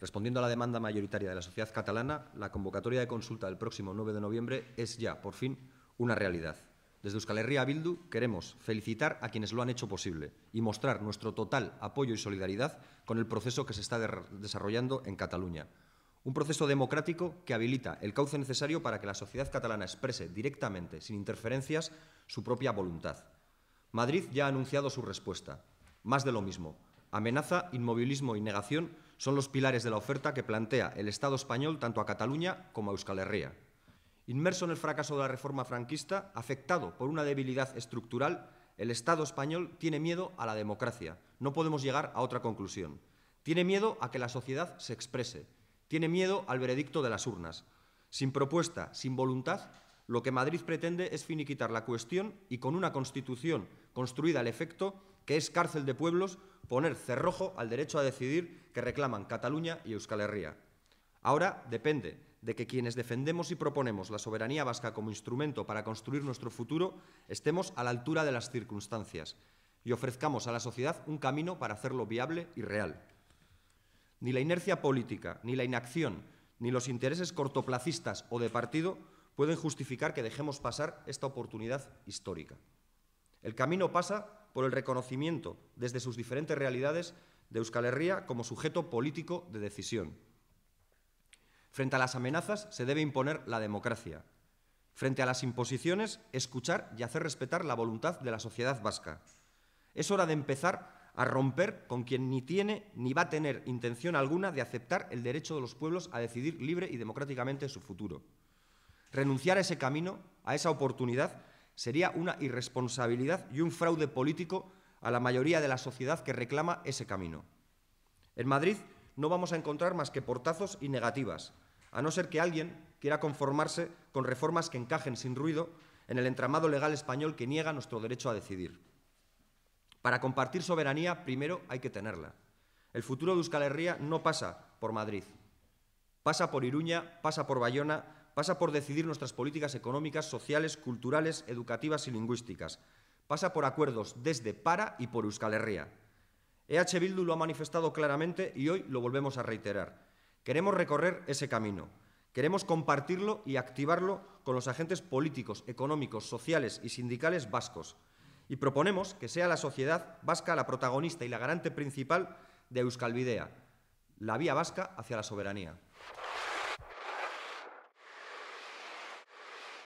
Respondiendo a la demanda mayoritaria de la sociedad catalana, la convocatoria de consulta del próximo 9 de noviembre es ya, por fin, una realidad. Desde Euskal Herria Bildu queremos felicitar a quienes lo han hecho posible y mostrar nuestro total apoyo y solidaridad con el proceso que se está desarrollando en Cataluña. Un proceso democrático que habilita el cauce necesario para que la sociedad catalana exprese directamente, sin interferencias, su propia voluntad. Madrid ya ha anunciado su respuesta. Más de lo mismo, Amenaza, inmovilismo y negación son los pilares de la oferta que plantea el Estado español tanto a Cataluña como a Euskal Herria. Inmerso en el fracaso de la reforma franquista, afectado por una debilidad estructural, el Estado español tiene miedo a la democracia. No podemos llegar a otra conclusión. Tiene miedo a que la sociedad se exprese. Tiene miedo al veredicto de las urnas. Sin propuesta, sin voluntad, lo que Madrid pretende es finiquitar la cuestión y con una constitución construida al efecto que es cárcel de pueblos, poner cerrojo al derecho a decidir que reclaman Cataluña y Euskal Herria. Ahora depende de que quienes defendemos y proponemos la soberanía vasca como instrumento para construir nuestro futuro estemos a la altura de las circunstancias y ofrezcamos a la sociedad un camino para hacerlo viable y real. Ni la inercia política, ni la inacción, ni los intereses cortoplacistas o de partido pueden justificar que dejemos pasar esta oportunidad histórica. El camino pasa por el reconocimiento desde sus diferentes realidades de Euskal Herria como sujeto político de decisión. Frente a las amenazas se debe imponer la democracia. Frente a las imposiciones, escuchar y hacer respetar la voluntad de la sociedad vasca. Es hora de empezar a romper con quien ni tiene ni va a tener intención alguna de aceptar el derecho de los pueblos a decidir libre y democráticamente su futuro. Renunciar a ese camino, a esa oportunidad, Sería una irresponsabilidad y un fraude político a la mayoría de la sociedad que reclama ese camino. En Madrid no vamos a encontrar más que portazos y negativas, a no ser que alguien quiera conformarse con reformas que encajen sin ruido en el entramado legal español que niega nuestro derecho a decidir. Para compartir soberanía, primero hay que tenerla. El futuro de Euskal Herria no pasa por Madrid. Pasa por Iruña, pasa por Bayona, Pasa por decidir nuestras políticas económicas, sociales, culturales, educativas y lingüísticas. Pasa por acuerdos desde, para y por Euskal Herria. EH Bildu lo ha manifestado claramente y hoy lo volvemos a reiterar. Queremos recorrer ese camino. Queremos compartirlo y activarlo con los agentes políticos, económicos, sociales y sindicales vascos. Y proponemos que sea la sociedad vasca la protagonista y la garante principal de Euskal Euskalvidea, la vía vasca hacia la soberanía.